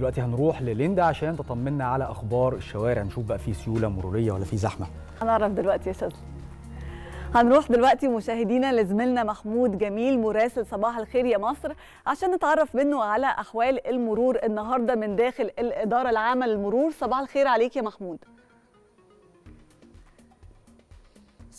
دلوقتي هنروح لليندا عشان تطمنا على اخبار الشوارع نشوف بقى في سيوله مروريه ولا في زحمه هنعرف دلوقتي يا استاذ هنروح دلوقتي مشاهدينا لزميلنا محمود جميل مراسل صباح الخير يا مصر عشان نتعرف منه على احوال المرور النهارده من داخل الاداره العامه للمرور صباح الخير عليك يا محمود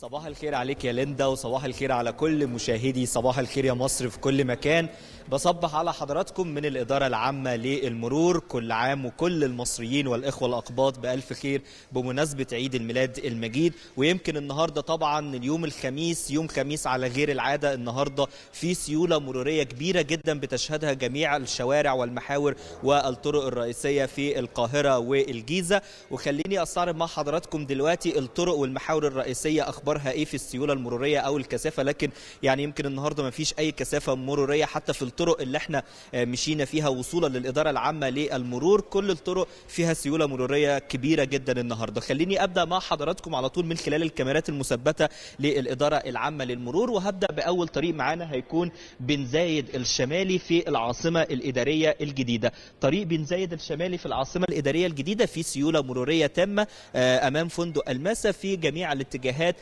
صباح الخير عليك يا ليندا وصباح الخير على كل مشاهدي صباح الخير يا مصر في كل مكان بصبح على حضراتكم من الإدارة العامة للمرور كل عام وكل المصريين والإخوة الأقباط بألف خير بمناسبة عيد الميلاد المجيد ويمكن النهاردة طبعا اليوم الخميس يوم خميس على غير العادة النهاردة في سيولة مرورية كبيرة جدا بتشهدها جميع الشوارع والمحاور والطرق الرئيسية في القاهرة والجيزة وخليني أستعرض مع حضراتكم دلوقتي الطرق والمحاور الرئيسية أخبار اخبارها ايه في السيوله المروريه او الكثافه لكن يعني يمكن النهارده ما فيش اي كثافه مروريه حتى في الطرق اللي احنا آه، مشينا فيها وصولا للاداره العامه للمرور كل الطرق فيها سيوله مروريه كبيره جدا النهارده خليني ابدا مع حضراتكم على طول من خلال الكاميرات المثبته للاداره العامه للمرور وهبدا باول طريق معانا هيكون بن زايد الشمالي في العاصمه الاداريه الجديده طريق بن زايد الشمالي في العاصمه الاداريه الجديده في سيوله مروريه تامه آه، امام فندق الماسه في جميع الاتجاهات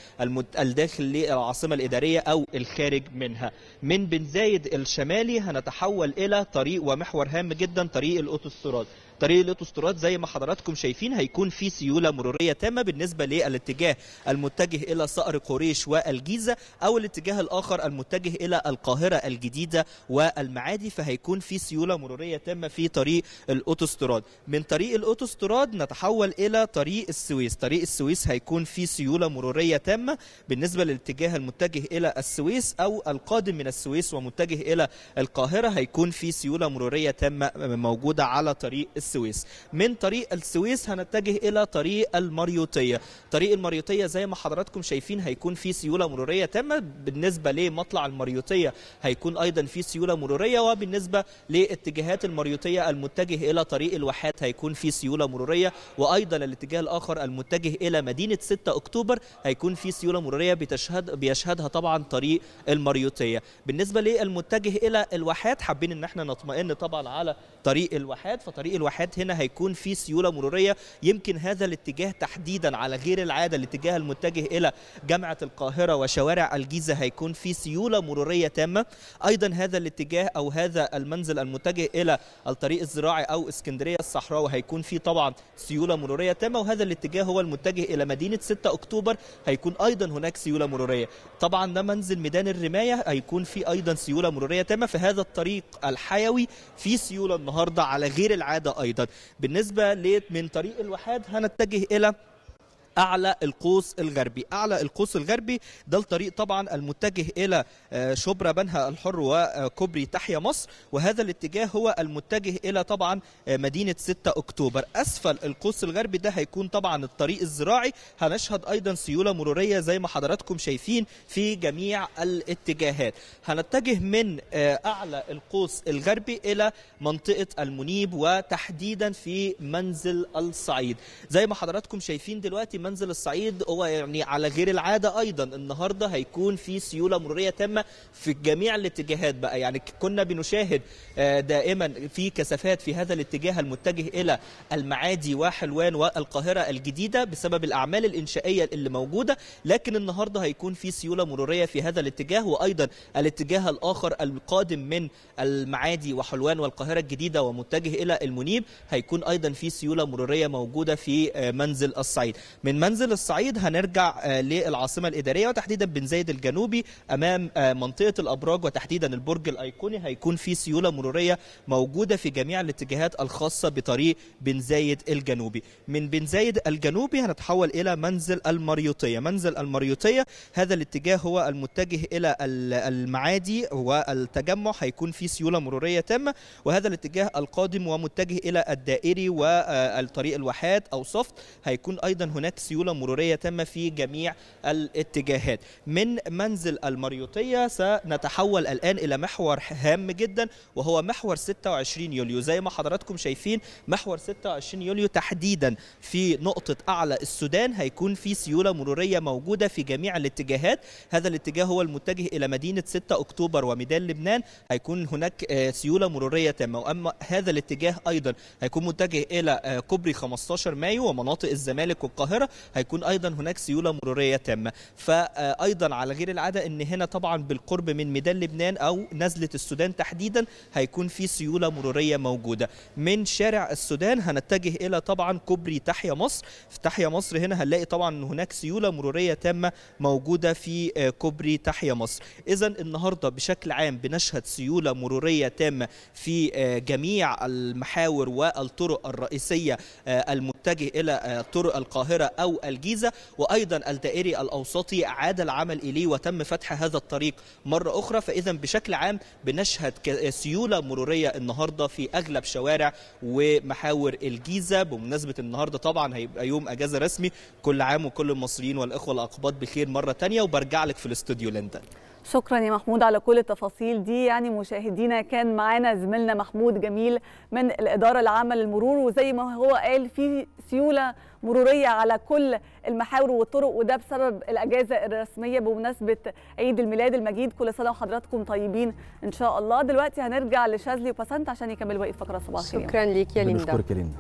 الداخل للعاصمة الإدارية أو الخارج منها من بن زايد الشمالي هنتحول إلى طريق ومحور هام جدا طريق الأوتوستراد طريق الاتوستراد زي ما حضراتكم شايفين هيكون في سيوله مروريه تامه بالنسبه للاتجاه المتجه الى صقر قريش والجيزه او الاتجاه الاخر المتجه الى القاهره الجديده والمعادي فهيكون في سيوله مروريه تامه في طريق الاوتوستراد من طريق الاوتوستراد نتحول الى طريق السويس طريق السويس هيكون في سيوله مروريه تامه بالنسبه للاتجاه المتجه الى السويس او القادم من السويس ومتجه الى القاهره هيكون في سيوله مروريه تامه موجوده على طريق السويس السويس من طريق السويس هنتجه إلى طريق المريوطية طريق المريوطية زي ما حضراتكم شايفين هيكون في سيولة مرورية تامة بالنسبة لمطلع المريوطية هيكون أيضا في سيولة مرورية وبالنسبة لاتجاهات المريوطية المتجه إلى طريق الواحات هيكون في سيولة مرورية وأيضا الاتجاه الآخر المتجه إلى مدينة 6 أكتوبر هيكون في سيولة مرورية بتشهد بيشهدها طبعا طريق المريوطية بالنسبة للمتجه إلى الواحات حابين إن احنا نطمئن طبعا على طريق الواحات فطريق الواحات الاتحاد هنا هيكون في سيوله مروريه يمكن هذا الاتجاه تحديدا على غير العاده الاتجاه المتجه الى جامعه القاهره وشوارع الجيزه هيكون في سيوله مروريه تامه ايضا هذا الاتجاه او هذا المنزل المتجه الى الطريق الزراعي او اسكندريه الصحراء وهيكون في طبعا سيوله مروريه تامه وهذا الاتجاه هو المتجه الى مدينه 6 اكتوبر هيكون ايضا هناك سيوله مروريه طبعا ده منزل ميدان الرمايه هيكون في ايضا سيوله مروريه تامه في هذا الطريق الحيوي في سيوله النهارده على غير العاده ايضا أيضا بالنسبة من طريق الوحاد هنتجه إلى اعلى القوس الغربي اعلى القوس الغربي ده الطريق طبعا المتجه الى آه، شبرا بنها الحر وكوبري تحيا مصر وهذا الاتجاه هو المتجه الى طبعا آه، مدينه 6 اكتوبر اسفل القوس الغربي ده هيكون طبعا الطريق الزراعي هنشهد ايضا سيوله مروريه زي ما حضراتكم شايفين في جميع الاتجاهات هنتجه من آه، اعلى القوس الغربي الى منطقه المنيب وتحديدا في منزل الصعيد زي ما حضراتكم شايفين دلوقتي منزل الصعيد هو يعني على غير العاده ايضا النهارده هيكون في سيوله مروريه تامه في جميع الاتجاهات بقى يعني كنا بنشاهد آه، دائما في كثافات في هذا الاتجاه المتجه الى المعادي وحلوان والقاهره الجديده بسبب الاعمال الانشائيه اللي موجوده لكن النهارده هيكون في سيوله مروريه في هذا الاتجاه وايضا الاتجاه الاخر القادم من المعادي وحلوان والقاهره الجديده ومتجه الى المنيب هيكون ايضا في سيوله مروريه موجوده في آه، منزل الصعيد من منزل الصعيد هنرجع آه، للعاصمة الإدارية وتحديدا بن زايد الجنوبي أمام آه، منطقة الأبراج وتحديدا البرج الأيقوني هيكون في سيولة مرورية موجودة في جميع الاتجاهات الخاصة بطريق بن زايد الجنوبي من بن زايد الجنوبي هنتحول إلى منزل المريوطية منزل المريوطية هذا الاتجاه هو المتجه إلى المعادي والتجمع هيكون في سيولة مرورية تامة وهذا الاتجاه القادم ومتجه إلى الدائري والطريق الواحات أو صفت هيكون أيضا هناك سيوله مروريه تامه في جميع الاتجاهات من منزل المريوطيه سنتحول الان الى محور هام جدا وهو محور 26 يوليو زي ما حضراتكم شايفين محور 26 يوليو تحديدا في نقطه اعلى السودان هيكون في سيوله مروريه موجوده في جميع الاتجاهات هذا الاتجاه هو المتجه الى مدينه 6 اكتوبر وميدان لبنان هيكون هناك آه، سيوله مروريه تامه واما هذا الاتجاه ايضا هيكون متجه الى آه، كوبري 15 مايو ومناطق الزمالك والقاهره هيكون ايضا هناك سيوله مروريه تامه فايضا على غير العاده ان هنا طبعا بالقرب من ميدان لبنان او نزله السودان تحديدا هيكون في سيوله مروريه موجوده من شارع السودان هنتجه الى طبعا كوبري تحيا مصر في تحيا مصر هنا هنلاقي طبعا هناك سيوله مروريه تامه موجوده في آه، كوبري تحيا مصر اذا النهارده بشكل عام بنشهد سيوله مروريه تامه في آه، جميع المحاور والطرق الرئيسيه آه، المتحدة متجه إلى آه، طرق القاهرة أو الجيزة وأيضا الدائري الأوسطي عاد العمل إليه وتم فتح هذا الطريق مرة أخرى فإذا بشكل عام بنشهد آه، سيولة مرورية النهاردة في أغلب شوارع ومحاور الجيزة بمناسبة النهاردة طبعا هيبقى يوم أجازة رسمي كل عام وكل المصريين والإخوة الأقباط بخير مرة ثانيه وبرجع لك في الاستوديو لندن شكرا يا محمود على كل التفاصيل دي يعني مشاهدينا كان معانا زميلنا محمود جميل من الإدارة العامة للمرور وزي ما هو قال في سيولة مرورية على كل المحاور والطرق وده بسبب الأجازة الرسمية بمناسبة عيد الميلاد المجيد كل سنة وحضراتكم طيبين إن شاء الله دلوقتي هنرجع لشاذلي وباسنت عشان يكملوا باقي الفقرة صباح الخير شكرا ليك يا ليندا